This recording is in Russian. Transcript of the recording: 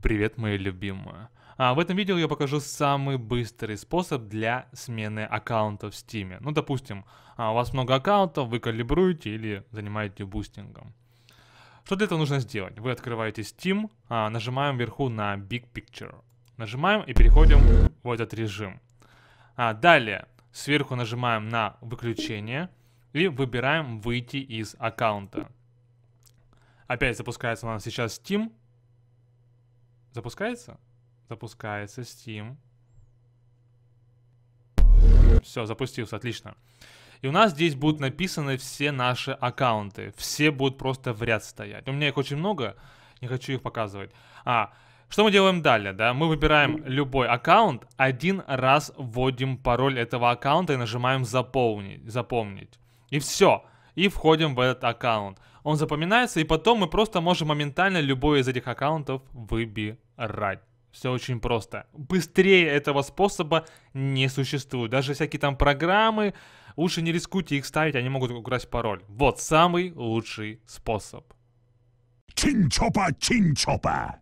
Привет, мои любимые. А в этом видео я покажу самый быстрый способ для смены аккаунта в Steam. Ну, допустим, а, у вас много аккаунтов, вы калибруете или занимаете бустингом. Что для этого нужно сделать? Вы открываете Steam, а, нажимаем вверху на Big Picture. Нажимаем и переходим в этот режим. А далее сверху нажимаем на выключение и выбираем выйти из аккаунта. Опять запускается у нас сейчас Steam. Запускается? Запускается Steam. Все, запустился, отлично. И у нас здесь будут написаны все наши аккаунты. Все будут просто в ряд стоять. У меня их очень много, не хочу их показывать. А, что мы делаем далее, да? Мы выбираем любой аккаунт, один раз вводим пароль этого аккаунта и нажимаем заполнить, запомнить. И все и входим в этот аккаунт. Он запоминается, и потом мы просто можем моментально любой из этих аккаунтов выбирать. Все очень просто. Быстрее этого способа не существует. Даже всякие там программы, лучше не рискуйте их ставить, они могут украсть пароль. Вот самый лучший способ. Чинчопа, чинчопа.